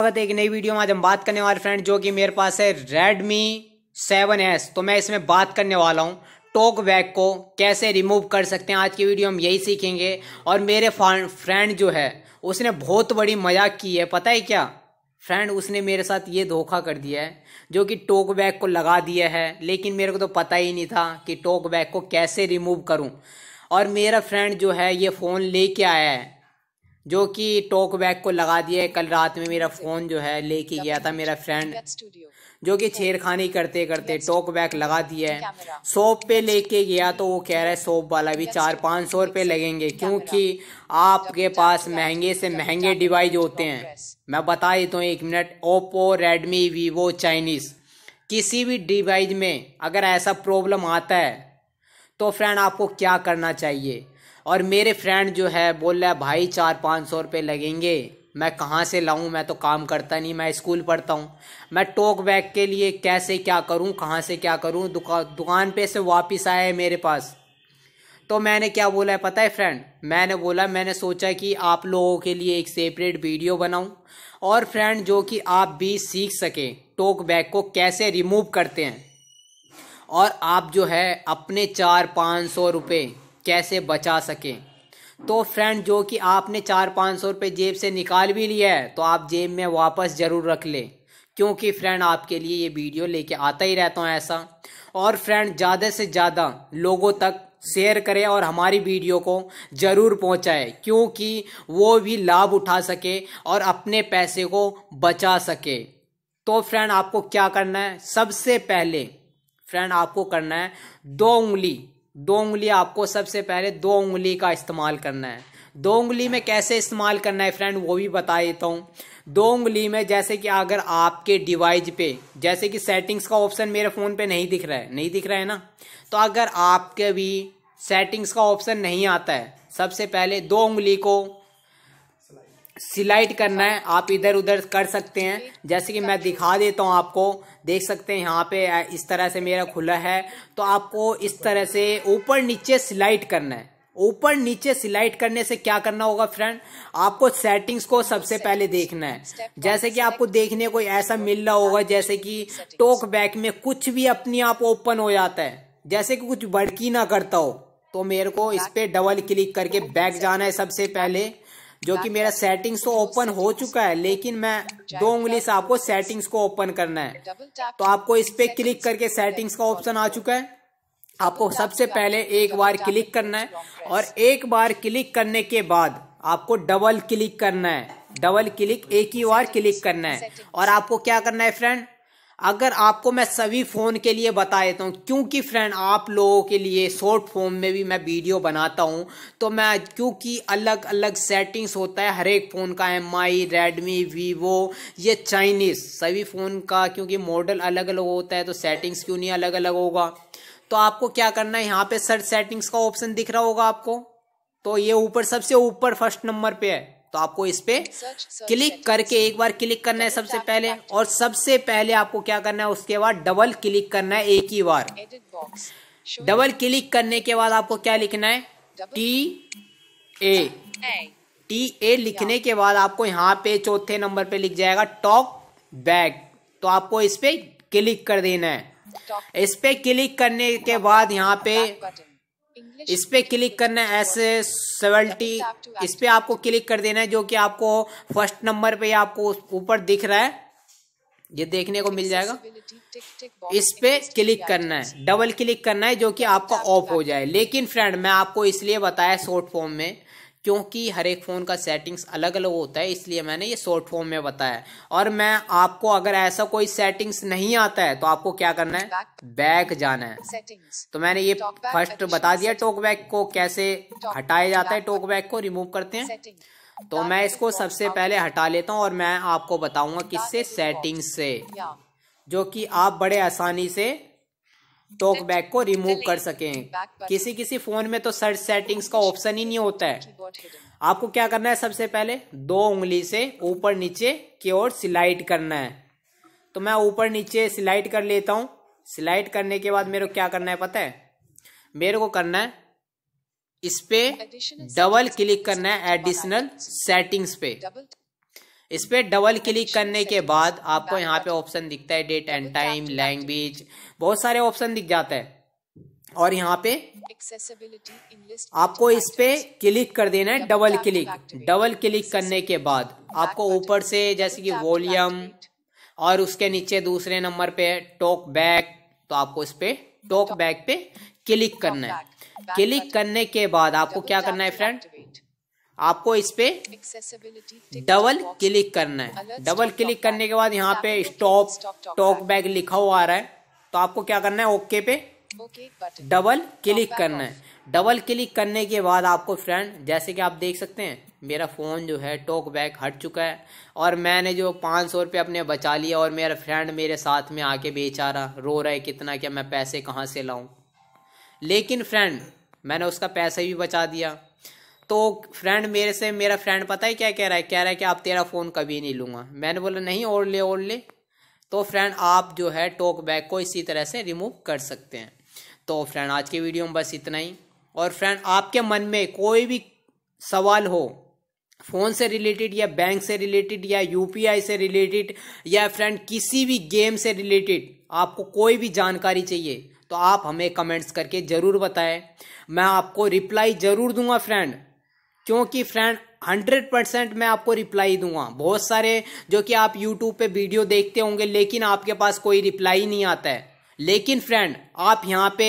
स्वागत है एक नई वीडियो में आज हम बात करने वाले फ्रेंड जो कि मेरे पास है Redmi 7s तो मैं इसमें बात करने वाला हूँ टोक बैग को कैसे रिमूव कर सकते हैं आज की वीडियो हम यही सीखेंगे और मेरे फ्रेंड जो है उसने बहुत बड़ी मजाक की है पता है क्या फ्रेंड उसने मेरे साथ ये धोखा कर दिया है जो कि टोक बैग को लगा दिया है लेकिन मेरे को तो पता ही नहीं था कि टोक बैग को कैसे रिमूव करूँ और मेरा फ्रेंड जो है ये फ़ोन लेके आया है जो कि टॉक बैग को लगा दिया है कल रात में मेरा फ़ोन जो है लेके गया था मेरा फ्रेंड जो कि छेड़खानी करते करते टॉक बैग लगा दिया है सोप पे लेके गया तो वो कह रहा है सोप वाला भी चार पाँच सौ रुपये लगेंगे क्योंकि आपके पास महंगे से महंगे डिवाइस होते हैं मैं बता देता हूँ एक minute Oppo Redmi Vivo Chinese किसी भी डिवाइस में अगर ऐसा प्रॉब्लम आता है तो फ्रेंड आपको क्या करना चाहिए और मेरे फ्रेंड जो है बोल रहा है भाई चार पाँच सौ रुपये लगेंगे मैं कहाँ से लाऊं मैं तो काम करता नहीं मैं स्कूल पढ़ता हूँ मैं टोक बैग के लिए कैसे क्या करूँ कहाँ से क्या करूँ दुका दुकान पे से वापस आया है मेरे पास तो मैंने क्या बोला है पता है फ्रेंड मैंने बोला मैंने सोचा कि आप लोगों के लिए एक सेपरेट वीडियो बनाऊं और फ्रेंड जो कि आप भी सीख सकें टोक बैग को कैसे रिमूव करते हैं और आप जो है अपने चार पाँच सौ रुपये कैसे बचा सकें तो फ्रेंड जो कि आपने चार पाँच सौ रुपये जेब से निकाल भी लिया है तो आप जेब में वापस ज़रूर रख लें क्योंकि फ्रेंड आपके लिए ये वीडियो लेके आता ही रहता हूँ ऐसा और फ्रेंड ज़्यादा से ज़्यादा लोगों तक शेयर करें और हमारी वीडियो को ज़रूर पहुंचाएं क्योंकि वो भी लाभ उठा सके और अपने पैसे को बचा सके तो फ्रेंड आपको क्या करना है सबसे पहले फ्रेंड आपको करना है दो उंगली दो उंगली आपको सबसे पहले दो उंगली का इस्तेमाल करना है दो उंगली में कैसे इस्तेमाल करना है फ्रेंड वो भी बता देता हूँ दो उंगली में जैसे कि अगर आपके डिवाइस पे जैसे कि सेटिंग्स का ऑप्शन मेरे फ़ोन पे नहीं दिख रहा है नहीं दिख रहा है ना तो अगर आपके भी सेटिंग्स का ऑप्शन नहीं आता है सबसे पहले दो उंगली को सिलाइट करना है आप इधर उधर कर सकते हैं जैसे कि मैं दिखा देता हूं आपको देख सकते हैं यहाँ पे इस तरह से मेरा खुला है तो आपको इस तरह से ऊपर नीचे सिलाइट करना है ऊपर नीचे सिलाइट करने से क्या करना होगा फ्रेंड आपको सेटिंग्स को सबसे पहले देखना है जैसे कि आपको देखने को ऐसा मिल रहा होगा जैसे कि टोक बैक में कुछ भी अपने आप ओपन हो जाता है जैसे कि कुछ बड़की ना करता हो तो मेरे को इस पे डबल क्लिक करके बैक जाना है सबसे पहले जो कि मेरा सेटिंग्स तो ओपन हो चुका है लेकिन मैं दो उंगली से आपको सेटिंग्स को ओपन करना है तो आपको इस पे क्लिक करके सेटिंग्स का ऑप्शन आ चुका है आपको सबसे पहले एक बार क्लिक करना है और एक बार क्लिक करने के बाद आपको डबल क्लिक करना है डबल क्लिक एक ही बार क्लिक करना है और आपको क्या करना है फ्रेंड अगर आपको मैं सभी फ़ोन के लिए बता देता हूँ क्योंकि फ्रेंड आप लोगों के लिए शॉर्ट फॉर्म में भी मैं वीडियो बनाता हूँ तो मैं क्योंकि अलग अलग सेटिंग्स होता है हर एक फ़ोन का एम आई रेडमी वीवो ये चाइनीज़ सभी फ़ोन का क्योंकि मॉडल अलग अलग होता है तो सेटिंग्स क्यों नहीं अलग अलग होगा तो आपको क्या करना है यहाँ पे सर्च सेटिंग्स का ऑप्शन दिख रहा होगा आपको तो ये ऊपर सबसे ऊपर फर्स्ट नंबर पे है तो आपको इस पे क्लिक करके एक बार क्लिक करना है सबसे पहले और सबसे पहले आपको क्या करना है उसके बाद डबल क्लिक करना है एक ही बार डबल क्लिक करने के बाद आपको क्या लिखना है टी ए टी ए लिखने के बाद आपको यहाँ पे चौथे नंबर पे लिख जाएगा टॉप बैग तो आपको इस पे क्लिक कर देना है इस पे क्लिक करने के बाद यहाँ पे इस पे क्लिक करना है एस सेवेंटी इस पे आपको क्लिक कर देना है जो कि आपको फर्स्ट नंबर पे आपको ऊपर दिख रहा है ये देखने को मिल जाएगा इस पे क्लिक करना है डबल क्लिक करना है जो कि आपका ऑफ हो जाए लेकिन फ्रेंड मैं आपको इसलिए बताया शॉर्ट फॉर्म में क्योंकि हर एक फ़ोन का सेटिंग्स अलग अलग होता है इसलिए मैंने ये शॉर्ट फॉर्म में बताया और मैं आपको अगर ऐसा कोई सेटिंग्स नहीं आता है तो आपको क्या करना है बैक जाना है तो मैंने ये फर्स्ट बता दिया टोक बैक को कैसे हटाया जाता है टोक बैक को रिमूव करते हैं तो मैं इसको सबसे पहले हटा लेता हूँ और मैं आपको बताऊंगा किससे सेटिंग्स से जो कि आप बड़े आसानी से टॉक तो बैक को रिमूव कर सकें किसी किसी फोन में तो सर्च सेटिंग्स का ऑप्शन ही नहीं होता है आपको क्या करना है सबसे पहले दो उंगली से ऊपर नीचे की ओर सिलाइट करना है तो मैं ऊपर नीचे सिलाइट कर लेता हूँ सिलाइट करने के बाद मेरे को क्या करना है पता है मेरे को करना है इस पे डबल क्लिक करना है एडिशनल सेटिंग्स पे इस पर डबल क्लिक करने के बाद आपको यहाँ पे ऑप्शन दिखता है डेट एंड टाइम लैंग्वेज बहुत सारे ऑप्शन दिख जाते हैं और यहाँ पे आपको इस पे क्लिक कर देना है डबल क्लिक डबल क्लिक करने के बाद आपको ऊपर से जैसे कि वॉल्यूम और उसके नीचे दूसरे नंबर पे टॉक बैक तो आपको इस पे टॉक बैक पे क्लिक करना है क्लिक करने के बाद आपको क्या करना है फ्रेंड आपको इस पे डबल क्लिक करना है डबल क्लिक करने के बाद यहाँ पे स्टॉप टॉक बैग लिखा हुआ आ रहा है तो आपको क्या करना है ओके पे डबल क्लिक करना है डबल क्लिक करने के बाद आपको फ्रेंड जैसे कि आप देख सकते हैं मेरा फ़ोन जो है टॉक बैक हट चुका है और मैंने जो पाँच सौ रुपये अपने बचा लिया और मेरा फ्रेंड मेरे साथ में आके बेचारा रो रहा है कितना क्या मैं पैसे कहाँ से लाऊं लेकिन फ्रेंड मैंने उसका पैसा भी बचा दिया तो फ्रेंड मेरे से मेरा फ्रेंड पता है क्या कह रहा है कह रहा है कि आप तेरा फ़ोन कभी नहीं लूँगा मैंने बोला नहीं और ले और ले तो फ्रेंड आप जो है टोक बैग को इसी तरह से रिमूव कर सकते हैं तो फ्रेंड आज के वीडियो में बस इतना ही और फ्रेंड आपके मन में कोई भी सवाल हो फ़ोन से रिलेटेड या बैंक से रिलेटेड या यूपीआई से रिलेटेड या फ्रेंड किसी भी गेम से रिलेटेड आपको कोई भी जानकारी चाहिए तो आप हमें कमेंट्स करके ज़रूर बताएं मैं आपको रिप्लाई ज़रूर दूंगा फ्रेंड क्योंकि फ्रेंड हंड्रेड परसेंट मैं आपको रिप्लाई दूंगा बहुत सारे जो कि आप यूट्यूब पे वीडियो देखते होंगे लेकिन आपके पास कोई रिप्लाई नहीं आता है लेकिन फ्रेंड आप यहाँ पे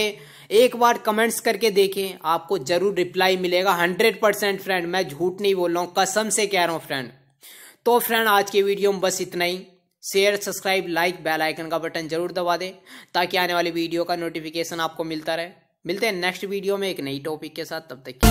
एक बार कमेंट्स करके देखें आपको जरूर रिप्लाई मिलेगा हंड्रेड परसेंट फ्रेंड मैं झूठ नहीं बोल रहा हूँ कसम से कह रहा हूँ फ्रेंड तो फ्रेंड आज के वीडियो में बस इतना ही share subscribe like bell icon का बटन जरूर दबा दें ताकि आने वाले वीडियो का नोटिफिकेशन आपको मिलता रहे मिलते हैं नेक्स्ट वीडियो में एक नई टॉपिक के साथ तब तक